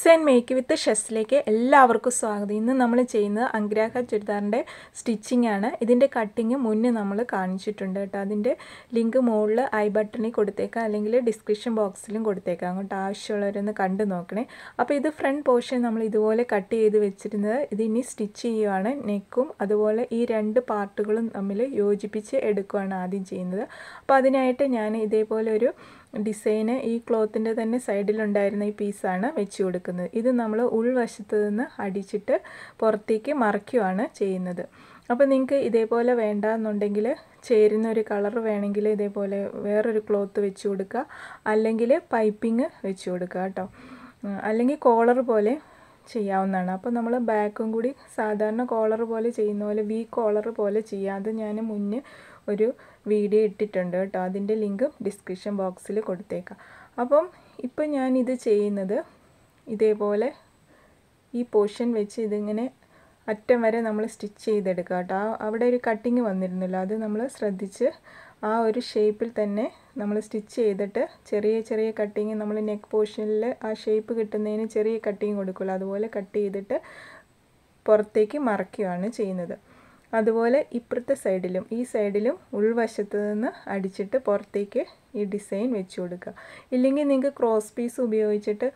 tips make വിത്ത് ഷെസ്സിലേക്ക് എല്ലാവർക്കും സ്വാഗതം ഇന്ന് നമ്മൾ ചെയ്യുന്നത് അഗ്രഹ ചുരിദാറിൻ്റെ സ്റ്റിച്ചിങ് ആണ് ഇതിൻ്റെ കട്ടിങ് മുന്നേ നമ്മൾ കാണിച്ചിട്ടുണ്ട് കേട്ടോ അതിൻ്റെ ലിങ്ക് മുകളിൽ ഐ ബട്ടണിൽ കൊടുത്തേക്കാം അല്ലെങ്കിൽ ഡിസ്ക്രിപ്ഷൻ ബോക്സിലും കൊടുത്തേക്കാം അങ്ങോട്ട് ആവശ്യമുള്ളവരൊന്ന് കണ്ടു നോക്കണേ അപ്പോൾ ഇത് ഫ്രണ്ട് പോർഷൻ നമ്മൾ ഇതുപോലെ കട്ട് ചെയ്ത് വെച്ചിരുന്നത് ഇത് ഇനി സ്റ്റിച്ച് ചെയ്യുവാണ് നെക്കും അതുപോലെ ഈ രണ്ട് പാർട്ടുകളും തമ്മിൽ യോജിപ്പിച്ച് എടുക്കുവാണ് ആദ്യം ചെയ്യുന്നത് അപ്പോൾ അതിനായിട്ട് ഞാൻ ഇതേപോലെ ഒരു ഡിസൈന് ഈ ക്ലോത്തിൻ്റെ തന്നെ സൈഡിലുണ്ടായിരുന്ന ഈ പീസാണ് വെച്ച് കൊടുക്കുന്നത് ഇത് നമ്മൾ ഉൾവശത്ത് നിന്ന് അടിച്ചിട്ട് പുറത്തേക്ക് മറയ്ക്കുവാണ് ചെയ്യുന്നത് അപ്പോൾ നിങ്ങൾക്ക് ഇതേപോലെ വേണ്ട എന്നുണ്ടെങ്കിൽ ചേരുന്ന ഒരു കളർ വേണമെങ്കിൽ ഇതേപോലെ വേറൊരു ക്ലോത്ത് വെച്ച് കൊടുക്കുക അല്ലെങ്കിൽ പൈപ്പിങ് വെച്ച് കൊടുക്കുക കേട്ടോ അല്ലെങ്കിൽ കോളർ പോലെ ചെയ്യാവുന്നതാണ് അപ്പോൾ നമ്മൾ ബാക്കും കൂടി സാധാരണ കോളർ പോലെ ചെയ്യുന്ന പോലെ വി കോളർ പോലെ ചെയ്യാം അത് ഞാൻ മുന്നേ ഒരു വീഡിയോ ഇട്ടിട്ടുണ്ട് കേട്ടോ അതിൻ്റെ ലിങ്ക് ഡിസ്ക്രിപ്ഷൻ ബോക്സിൽ കൊടുത്തേക്കാം അപ്പം ഇപ്പം ഞാനിത് ചെയ്യുന്നത് ഇതേപോലെ ഈ പോർഷൻ വെച്ച് ഇതിങ്ങനെ അറ്റം വരെ നമ്മൾ സ്റ്റിച്ച് ചെയ്തെടുക്കുക കേട്ടോ അവിടെ ഒരു കട്ടിങ് വന്നിരുന്നല്ലോ അത് നമ്മൾ ശ്രദ്ധിച്ച് ആ ഒരു ഷേപ്പിൽ തന്നെ നമ്മൾ സ്റ്റിച്ച് ചെയ്തിട്ട് ചെറിയ ചെറിയ കട്ടിങ് നമ്മൾ നെക്ക് പോർഷനിൽ ആ ഷേപ്പ് കിട്ടുന്നതിന് ചെറിയ കട്ടിങ് കൊടുക്കുള്ളൂ അതുപോലെ കട്ട് ചെയ്തിട്ട് പുറത്തേക്ക് മറയ്ക്കുകയാണ് ചെയ്യുന്നത് അതുപോലെ ഇപ്പുറത്തെ സൈഡിലും ഈ സൈഡിലും ഉൾവശത്ത് നിന്ന് അടിച്ചിട്ട് പുറത്തേക്ക് ഈ ഡിസൈൻ വെച്ച് കൊടുക്കുക ഇല്ലെങ്കിൽ നിങ്ങൾക്ക് ക്രോസ് പീസ് ഉപയോഗിച്ചിട്ട്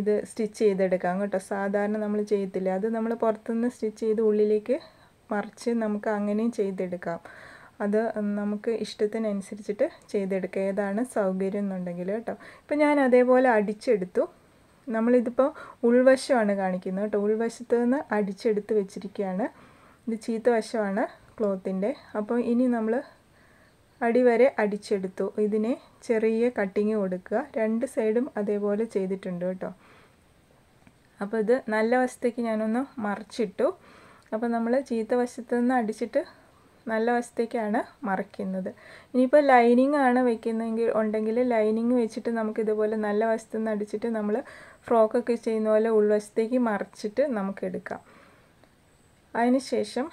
ഇത് സ്റ്റിച്ച് ചെയ്തെടുക്കാം കേട്ടോ സാധാരണ നമ്മൾ ചെയ്യത്തില്ല അത് നമ്മൾ പുറത്തുനിന്ന് സ്റ്റിച്ച് ചെയ്ത് ഉള്ളിലേക്ക് മറിച്ച് നമുക്ക് അങ്ങനെയും ചെയ്തെടുക്കാം അത് നമുക്ക് ഇഷ്ടത്തിനനുസരിച്ചിട്ട് ചെയ്തെടുക്കുക ഏതാണ് സൗകര്യം എന്നുണ്ടെങ്കിൽ കേട്ടോ ഇപ്പം ഞാൻ അതേപോലെ അടിച്ചെടുത്തു നമ്മളിതിപ്പോൾ ഉൾവശമാണ് കാണിക്കുന്നത് കേട്ടോ ഉൾവശത്ത് നിന്ന് അടിച്ചെടുത്ത് വെച്ചിരിക്കുകയാണ് ഇത് ചീത്ത വശമാണ് ക്ലോത്തിൻ്റെ അപ്പോൾ ഇനി നമ്മൾ അടിവരെ അടിച്ചെടുത്തു ഇതിനെ ചെറിയ കട്ടിങ് കൊടുക്കുക രണ്ട് സൈഡും അതേപോലെ ചെയ്തിട്ടുണ്ട് കേട്ടോ അപ്പോൾ ഇത് നല്ല വശത്തേക്ക് ഞാനൊന്ന് മറിച്ചിട്ടു അപ്പോൾ നമ്മൾ ചീത്ത വശത്തു നിന്ന് അടിച്ചിട്ട് നല്ല വശത്തേക്കാണ് മറിക്കുന്നത് ഇനിയിപ്പോൾ ലൈനിങ് ആണ് വെക്കുന്നതെങ്കിൽ ഉണ്ടെങ്കിൽ ലൈനിങ് വെച്ചിട്ട് നമുക്ക് ഇതുപോലെ നല്ല വശത്തു നിന്ന് അടിച്ചിട്ട് നമ്മൾ ഫ്രോക്കൊക്കെ ചെയ്യുന്ന പോലെ ഉൾവശത്തേക്ക് മറിച്ചിട്ട് നമുക്ക് എടുക്കാം അതിനുശേഷം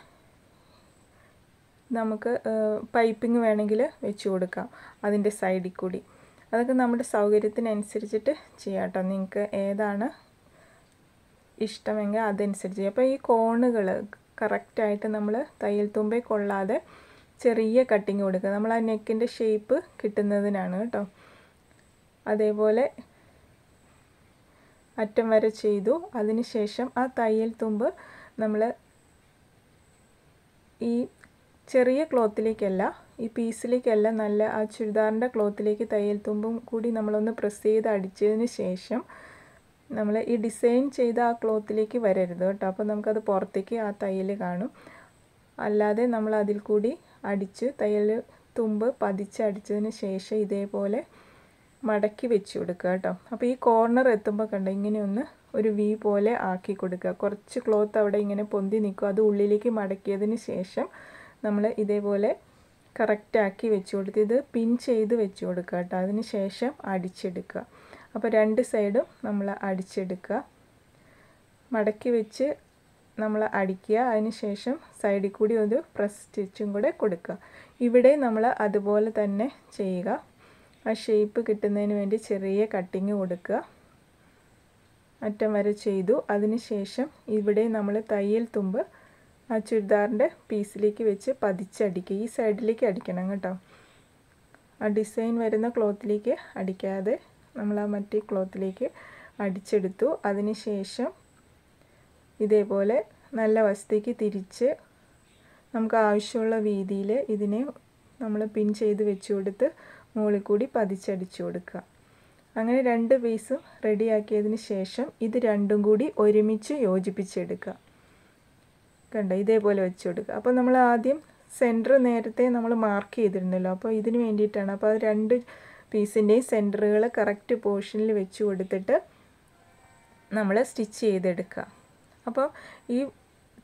നമുക്ക് പൈപ്പിംഗ് വേണമെങ്കിൽ വെച്ച് കൊടുക്കാം അതിൻ്റെ സൈഡിൽ കൂടി അതൊക്കെ നമ്മുടെ സൗകര്യത്തിനനുസരിച്ചിട്ട് ചെയ്യാം കേട്ടോ നിങ്ങൾക്ക് ഏതാണ് ഇഷ്ടമെങ്കിൽ അതനുസരിച്ച് അപ്പോൾ ഈ കോണുകൾ കറക്റ്റായിട്ട് നമ്മൾ തയ്യൽ തുമ്പേ കൊള്ളാതെ ചെറിയ കട്ടിങ് കൊടുക്കുക നമ്മൾ ആ നെക്കിൻ്റെ ഷേപ്പ് കിട്ടുന്നതിനാണ് കേട്ടോ അതേപോലെ അറ്റം വരെ ചെയ്തു അതിനുശേഷം ആ തയ്യൽ തുമ്പ് നമ്മൾ ഈ ചെറിയ ക്ലോത്തിലേക്കല്ല ഈ പീസിലേക്കല്ല നല്ല ആ ചുരിദാറിൻ്റെ ക്ലോത്തിലേക്ക് തയ്യൽ തുമ്പും കൂടി നമ്മളൊന്ന് പ്രസ് ചെയ്ത് അടിച്ചതിന് ശേഷം നമ്മൾ ഈ ഡിസൈൻ ചെയ്ത ആ ക്ലോത്തിലേക്ക് വരരുത് കേട്ടോ അപ്പോൾ നമുക്കത് പുറത്തേക്ക് ആ തയ്യൽ കാണും അല്ലാതെ നമ്മൾ അതിൽ കൂടി അടിച്ച് തയ്യൽ തുമ്പ് പതിച്ചടിച്ചതിന് ശേഷം ഇതേപോലെ മടക്കി വെച്ച് കൊടുക്കുക കേട്ടോ അപ്പോൾ ഈ കോർണർ എത്തുമ്പോൾ കണ്ട ഇങ്ങനെ ഒന്ന് ഒരു വി പോലെ ആക്കി കൊടുക്കുക കുറച്ച് ക്ലോത്ത് അവിടെ ഇങ്ങനെ പൊന്തി നിൽക്കും അത് ഉള്ളിലേക്ക് മടക്കിയതിന് ശേഷം നമ്മൾ ഇതേപോലെ കറക്റ്റാക്കി വെച്ച് കൊടുത്ത് ഇത് പിൻ ചെയ്ത് വെച്ച് കൊടുക്കുക കേട്ടോ അതിന് ശേഷം അടിച്ചെടുക്കുക അപ്പോൾ രണ്ട് സൈഡും നമ്മൾ അടിച്ചെടുക്കുക മടക്കി വെച്ച് നമ്മൾ അടിക്കുക അതിന് ശേഷം സൈഡിൽ കൂടി ഒരു പ്രസ് സ്റ്റിച്ചും കൂടെ കൊടുക്കുക ഇവിടെ നമ്മൾ അതുപോലെ തന്നെ ചെയ്യുക ആ ഷേപ്പ് കിട്ടുന്നതിന് വേണ്ടി ചെറിയ കട്ടിങ് കൊടുക്കുക അറ്റം വരെ ചെയ്തു അതിനുശേഷം ഇവിടെ നമ്മൾ തയ്യൽ തുമ്പ് ആ ചുരിദാറിൻ്റെ പീസിലേക്ക് വെച്ച് പതിച്ചടിക്കുക ഈ സൈഡിലേക്ക് അടിക്കണം കേട്ടോ ആ ഡിസൈൻ വരുന്ന ക്ലോത്തിലേക്ക് അടിക്കാതെ നമ്മൾ ആ മറ്റേ ക്ലോത്തിലേക്ക് അടിച്ചെടുത്തു അതിനുശേഷം ഇതേപോലെ നല്ല വശത്തേക്ക് തിരിച്ച് നമുക്ക് ആവശ്യമുള്ള വീതിയിൽ ഇതിനെ നമ്മൾ പിൻ ചെയ്ത് വെച്ചുകൊടുത്ത് കൊടുത്ത് മുകളിൽ കൂടി പതിച്ചടിച്ചു കൊടുക്കുക അങ്ങനെ രണ്ട് പീസും റെഡിയാക്കിയതിന് ശേഷം ഇത് രണ്ടും കൂടി ഒരുമിച്ച് യോജിപ്പിച്ചെടുക്കുക കണ്ടോ ഇതേപോലെ വെച്ച് കൊടുക്കുക അപ്പോൾ നമ്മൾ ആദ്യം സെൻറ്റർ നേരത്തെ നമ്മൾ മാർക്ക് ചെയ്തിരുന്നല്ലോ അപ്പോൾ ഇതിന് വേണ്ടിയിട്ടാണ് അപ്പോൾ അത് രണ്ട് പീസിൻ്റെയും സെൻറ്ററുകൾ കറക്റ്റ് പോർഷനിൽ വെച്ച് കൊടുത്തിട്ട് നമ്മൾ സ്റ്റിച്ച് ചെയ്തെടുക്കുക അപ്പോൾ ഈ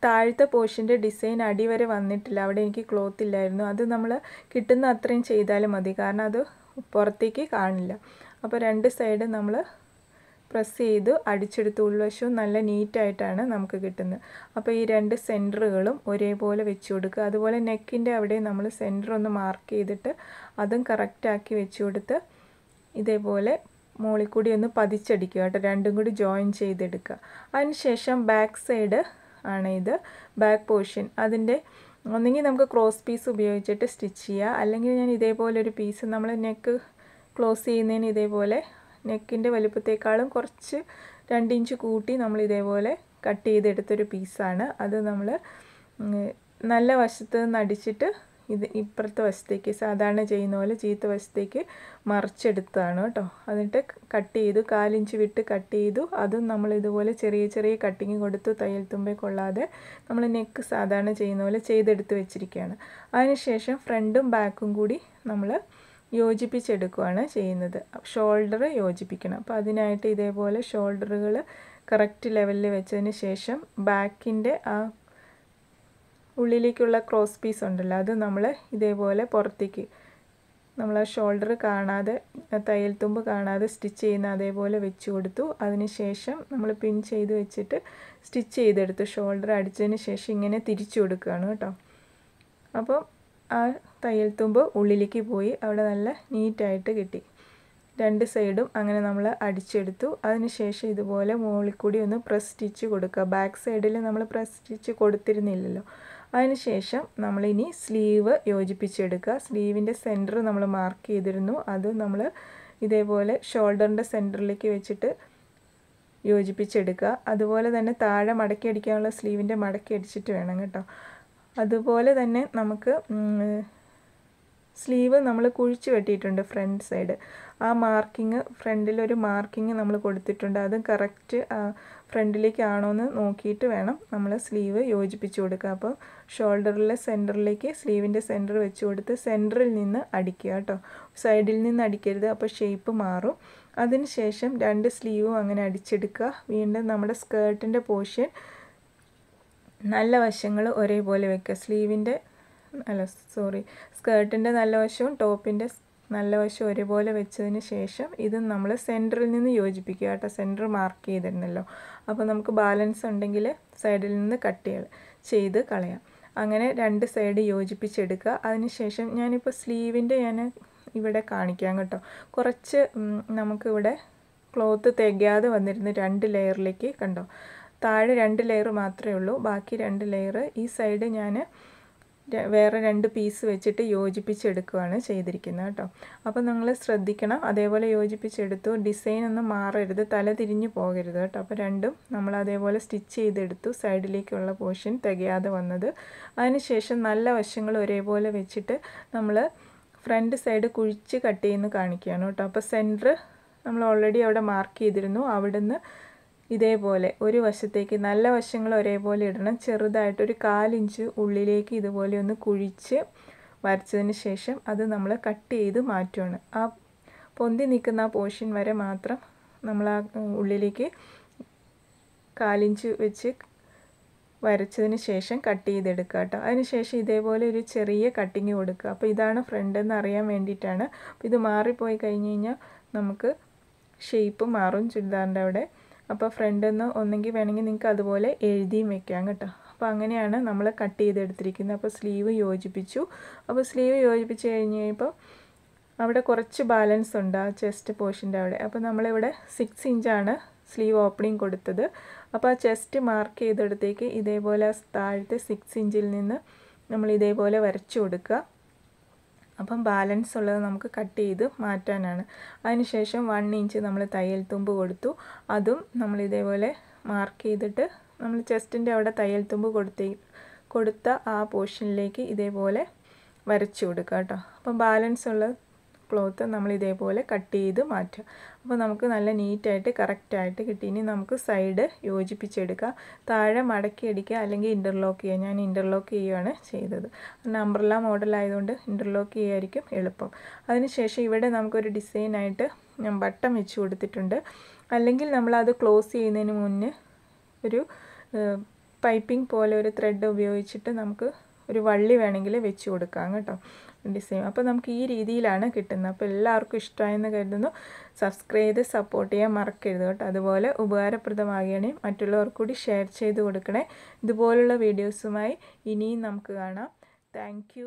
താഴത്തെ പോർഷൻ്റെ ഡിസൈൻ അടിവരെ വന്നിട്ടില്ല അവിടെ എനിക്ക് ക്ലോത്ത് ഇല്ലായിരുന്നു അത് നമ്മൾ കിട്ടുന്ന അത്രയും ചെയ്താലും മതി കാരണം അത് പുറത്തേക്ക് കാണില്ല അപ്പോൾ രണ്ട് സൈഡ് നമ്മൾ പ്രസ് ചെയ്ത് അടിച്ചെടുത്ത് ഉൾവശവും നല്ല നീറ്റായിട്ടാണ് നമുക്ക് കിട്ടുന്നത് അപ്പോൾ ഈ രണ്ട് സെൻറ്ററുകളും ഒരേപോലെ വെച്ച് കൊടുക്കുക അതുപോലെ നെക്കിൻ്റെ അവിടെ നമ്മൾ സെൻറ്റർ ഒന്ന് മാർക്ക് ചെയ്തിട്ട് അതും കറക്റ്റാക്കി വെച്ച് കൊടുത്ത് ഇതേപോലെ മുകളിൽ കൂടി ഒന്ന് പതിച്ചടിക്കുക കേട്ടോ രണ്ടും കൂടി ജോയിൻ ചെയ്തെടുക്കുക അതിനുശേഷം ബാക്ക് സൈഡ് ആണ് ഇത് ബാക്ക് പോർഷൻ അതിൻ്റെ ഒന്നെങ്കിൽ നമുക്ക് ക്രോസ് പീസ് ഉപയോഗിച്ചിട്ട് സ്റ്റിച്ച് ചെയ്യുക അല്ലെങ്കിൽ ഞാൻ ഇതേപോലെ ഒരു പീസ് നമ്മൾ നെക്ക് ക്ലോസ് ചെയ്യുന്നതിന് ഇതേപോലെ നെക്കിൻ്റെ വലുപ്പത്തേക്കാളും കുറച്ച് രണ്ട് ഇഞ്ച് കൂട്ടി നമ്മൾ ഇതേപോലെ കട്ട് ചെയ്തെടുത്തൊരു പീസാണ് അത് നമ്മൾ നല്ല വശത്ത് നിന്ന് അടിച്ചിട്ട് ഇത് ഇപ്പുറത്തെ വശത്തേക്ക് സാധാരണ ചെയ്യുന്ന പോലെ ചീത്ത വശത്തേക്ക് മറിച്ചെടുത്തതാണ് കേട്ടോ എന്നിട്ട് കട്ട് ചെയ്തു കാലിഞ്ച് വിട്ട് കട്ട് ചെയ്തു അതും നമ്മൾ ഇതുപോലെ ചെറിയ ചെറിയ കട്ടിങ് കൊടുത്തു തയ്യൽ തുമ്പേ കൊള്ളാതെ നമ്മൾ നെക്ക് സാധാരണ ചെയ്യുന്ന പോലെ ചെയ്തെടുത്ത് വെച്ചിരിക്കുകയാണ് അതിനുശേഷം ഫ്രണ്ടും ബാക്കും കൂടി നമ്മൾ യോജിപ്പിച്ചെടുക്കുകയാണ് ചെയ്യുന്നത് ഷോൾഡർ യോജിപ്പിക്കണം അപ്പോൾ അതിനായിട്ട് ഇതേപോലെ ഷോൾഡറുകൾ കറക്റ്റ് ലെവലിൽ വെച്ചതിന് ശേഷം ബാക്കിൻ്റെ ആ ഉള്ളിലേക്കുള്ള ക്രോസ് പീസ് ഉണ്ടല്ലോ അത് നമ്മൾ ഇതേപോലെ പുറത്തേക്ക് നമ്മൾ ആ ഷോൾഡർ കാണാതെ തയ്യൽ തുമ്പ് കാണാതെ സ്റ്റിച്ച് ചെയ്യുന്ന അതേപോലെ വെച്ച് കൊടുത്തു അതിനുശേഷം നമ്മൾ പിൻ ചെയ്ത് വെച്ചിട്ട് സ്റ്റിച്ച് ചെയ്തെടുത്ത് ഷോൾഡർ അടിച്ചതിന് ശേഷം ഇങ്ങനെ തിരിച്ചു കൊടുക്കുകയാണ് കേട്ടോ അപ്പം ആ തയ്യൽ തുമ്പ് ഉള്ളിലേക്ക് പോയി അവിടെ നല്ല നീറ്റായിട്ട് കിട്ടി രണ്ട് സൈഡും അങ്ങനെ നമ്മൾ അടിച്ചെടുത്തു അതിനുശേഷം ഇതുപോലെ മുകളിൽ കൂടി ഒന്ന് പ്രസ് സ്റ്റിച്ച് കൊടുക്കുക ബാക്ക് സൈഡിൽ നമ്മൾ പ്രസ് സ്റ്റിച്ച് കൊടുത്തിരുന്നില്ലല്ലോ അതിനുശേഷം നമ്മളിനി സ്ലീവ് യോജിപ്പിച്ചെടുക്കുക സ്ലീവിൻ്റെ സെൻറ്റർ നമ്മൾ മാർക്ക് ചെയ്തിരുന്നു അത് നമ്മൾ ഇതേപോലെ ഷോൾഡറിൻ്റെ സെൻറ്ററിലേക്ക് വെച്ചിട്ട് യോജിപ്പിച്ചെടുക്കുക അതുപോലെ തന്നെ താഴെ മടക്കി അടിക്കാനുള്ള സ്ലീവിൻ്റെ മടക്കി അടിച്ചിട്ട് വേണം കേട്ടോ അതുപോലെ തന്നെ നമുക്ക് സ്ലീവ് നമ്മൾ കുഴിച്ച് വെട്ടിയിട്ടുണ്ട് ഫ്രണ്ട് സൈഡ് ആ മാർക്കിങ് ഫ്രണ്ടിലൊരു മാർക്കിങ് നമ്മൾ കൊടുത്തിട്ടുണ്ട് അത് കറക്റ്റ് ഫ്രണ്ടിലേക്കാണോ എന്ന് നോക്കിയിട്ട് വേണം നമ്മൾ സ്ലീവ് യോജിപ്പിച്ച് കൊടുക്കുക അപ്പോൾ ഷോൾഡറിലെ സെൻറ്ററിലേക്ക് സ്ലീവിൻ്റെ സെൻറ്റർ വെച്ച് കൊടുത്ത് സെൻറ്ററിൽ നിന്ന് അടിക്കുക കേട്ടോ സൈഡിൽ നിന്ന് അടിക്കരുത് അപ്പോൾ ഷേപ്പ് മാറും അതിനുശേഷം രണ്ട് സ്ലീവും അങ്ങനെ അടിച്ചെടുക്കുക വീണ്ടും നമ്മുടെ സ്കേർട്ടിൻ്റെ പോർഷൻ നല്ല വശങ്ങൾ ഒരേപോലെ വെക്കുക സ്ലീവിൻ്റെ അല്ല സോറി സ്കേർട്ടിൻ്റെ നല്ല വശവും ടോപ്പിൻ്റെ നല്ല വശം ഒരുപോലെ വെച്ചതിന് ശേഷം ഇത് നമ്മൾ സെൻറ്ററിൽ നിന്ന് യോജിപ്പിക്കുക കേട്ടോ സെൻറ്റർ മാർക്ക് ചെയ്തിരുന്നല്ലോ അപ്പോൾ നമുക്ക് ബാലൻസ് ഉണ്ടെങ്കിൽ സൈഡിൽ നിന്ന് കട്ട് ചെയ്ത് കളയാം അങ്ങനെ രണ്ട് സൈഡ് യോജിപ്പിച്ചെടുക്കുക അതിനുശേഷം ഞാനിപ്പോൾ സ്ലീവിൻ്റെ ഞാൻ ഇവിടെ കാണിക്കാം കേട്ടോ കുറച്ച് നമുക്കിവിടെ ക്ലോത്ത് തികയാതെ വന്നിരുന്ന് രണ്ട് ലെയറിലേക്ക് കണ്ടോ താഴെ രണ്ട് ലെയർ മാത്രമേ ഉള്ളൂ ബാക്കി രണ്ട് ലെയർ ഈ സൈഡ് ഞാൻ വേറെ രണ്ട് പീസ് വെച്ചിട്ട് യോജിപ്പിച്ചെടുക്കുകയാണ് ചെയ്തിരിക്കുന്നത് കേട്ടോ അപ്പോൾ നിങ്ങൾ ശ്രദ്ധിക്കണം അതേപോലെ യോജിപ്പിച്ചെടുത്തു ഡിസൈൻ ഒന്നും മാറരുത് തല തിരിഞ്ഞ് പോകരുത് കേട്ടോ അപ്പോൾ രണ്ടും നമ്മൾ അതേപോലെ സ്റ്റിച്ച് ചെയ്തെടുത്തു സൈഡിലേക്കുള്ള പോർഷൻ തികയാതെ വന്നത് അതിനുശേഷം നല്ല വശങ്ങൾ ഒരേപോലെ വെച്ചിട്ട് നമ്മൾ ഫ്രണ്ട് സൈഡ് കുഴിച്ച് കട്ട് ചെയ്യുന്നു കാണിക്കുകയാണ് കേട്ടോ അപ്പോൾ സെൻറ്റർ നമ്മൾ ഓൾറെഡി അവിടെ മാർക്ക് ചെയ്തിരുന്നു അവിടുന്ന് ഇതേപോലെ ഒരു വശത്തേക്ക് നല്ല വശങ്ങൾ ഒരേപോലെ ഇടണം ചെറുതായിട്ടൊരു കാലിഞ്ച് ഉള്ളിലേക്ക് ഇതുപോലെ ഒന്ന് കുഴിച്ച് വരച്ചതിന് ശേഷം അത് നമ്മൾ കട്ട് ചെയ്ത് മാറ്റുകയാണ് ആ പൊന്തി നിൽക്കുന്ന ആ പോർഷൻ വരെ മാത്രം നമ്മൾ ആ ഉള്ളിലേക്ക് കാലിഞ്ച് വെച്ച് വരച്ചതിന് ശേഷം കട്ട് ചെയ്തെടുക്കുക കേട്ടോ അതിനുശേഷം ഇതേപോലെ ഒരു ചെറിയ കട്ടിങ് കൊടുക്കുക അപ്പോൾ ഇതാണ് ഫ്രണ്ട് എന്ന് അറിയാൻ വേണ്ടിയിട്ടാണ് അപ്പോൾ ഇത് മാറിപ്പോയി കഴിഞ്ഞ് കഴിഞ്ഞാൽ നമുക്ക് ഷേപ്പ് മാറും ചുരിദാറിൻ്റെ അവിടെ അപ്പോൾ ഫ്രണ്ട് നിന്ന് ഒന്നെങ്കിൽ വേണമെങ്കിൽ നിങ്ങൾക്ക് അതുപോലെ എഴുതിയും വെക്കാം കേട്ടോ അപ്പോൾ അങ്ങനെയാണ് നമ്മൾ കട്ട് ചെയ്തെടുത്തിരിക്കുന്നത് അപ്പോൾ സ്ലീവ് യോജിപ്പിച്ചു അപ്പോൾ സ്ലീവ് യോജിപ്പിച്ച് കഴിഞ്ഞ് കഴിയുമ്പോൾ അവിടെ കുറച്ച് ബാലൻസ് ഉണ്ട് ആ ചെസ്റ്റ് പോർഷൻ്റെ അവിടെ അപ്പോൾ നമ്മളിവിടെ സിക്സ് ഇഞ്ചാണ് സ്ലീവ് ഓപ്പണിങ് കൊടുത്തത് അപ്പോൾ ആ ചെസ്റ്റ് മാർക്ക് ചെയ്തെടുത്തേക്ക് ഇതേപോലെ താഴത്തെ സിക്സ് ഇഞ്ചിൽ നിന്ന് നമ്മൾ ഇതേപോലെ വരച്ചു കൊടുക്കുക അപ്പം ബാലൻസ് ഉള്ളത് നമുക്ക് കട്ട് ചെയ്ത് മാറ്റാനാണ് അതിനുശേഷം വൺ ഇഞ്ച് നമ്മൾ തയ്യൽ തുമ്പ് കൊടുത്തു അതും നമ്മൾ ഇതേപോലെ മാർക്ക് ചെയ്തിട്ട് നമ്മൾ ചെസ്റ്റിൻ്റെ അവിടെ തയ്യൽ തുമ്പ് കൊടുത്തി കൊടുത്ത ആ പോർഷനിലേക്ക് ഇതേപോലെ വരച്ചു കൊടുക്കുക കേട്ടോ അപ്പം ബാലൻസ് ഉള്ളത് ക്ലോത്ത് നമ്മൾ ഇതേപോലെ കട്ട് ചെയ്ത് മാറ്റുക അപ്പോൾ നമുക്ക് നല്ല നീറ്റായിട്ട് കറക്റ്റായിട്ട് കിട്ടി ഇനി നമുക്ക് സൈഡ് യോജിപ്പിച്ചെടുക്കുക താഴെ മടക്കി അടിക്കുക അല്ലെങ്കിൽ ഇൻ്റർലോക്ക് ചെയ്യുക ഞാൻ ഇൻ്റർലോക്ക് ചെയ്യുകയാണ് ചെയ്തത് നമ്പർല മോഡലായതുകൊണ്ട് ഇൻ്റർലോക്ക് ചെയ്യായിരിക്കും എളുപ്പം അതിനുശേഷം ഇവിടെ നമുക്കൊരു ഡിസൈനായിട്ട് ഞാൻ ബട്ടൺ വെച്ച് കൊടുത്തിട്ടുണ്ട് അല്ലെങ്കിൽ നമ്മളത് ക്ലോസ് ചെയ്യുന്നതിന് മുന്നേ ഒരു പൈപ്പിംഗ് പോലെ ഒരു ത്രെഡ് ഉപയോഗിച്ചിട്ട് നമുക്ക് ഒരു വള്ളി വേണമെങ്കിൽ വെച്ച് കൊടുക്കാം കേട്ടോ ഡിസൈൻ അപ്പോൾ നമുക്ക് ഈ രീതിയിലാണ് കിട്ടുന്നത് അപ്പോൾ എല്ലാവർക്കും ഇഷ്ടമായെന്ന് കരുതുന്നു സബ്സ്ക്രൈബ് ചെയ്ത് സപ്പോർട്ട് ചെയ്യാൻ മറക്കരുത് കേട്ടോ അതുപോലെ ഉപകാരപ്രദമാകുകയാണെങ്കിൽ മറ്റുള്ളവർക്ക് കൂടി ഷെയർ ചെയ്ത് കൊടുക്കണേ ഇതുപോലുള്ള വീഡിയോസുമായി ഇനിയും നമുക്ക് കാണാം താങ്ക്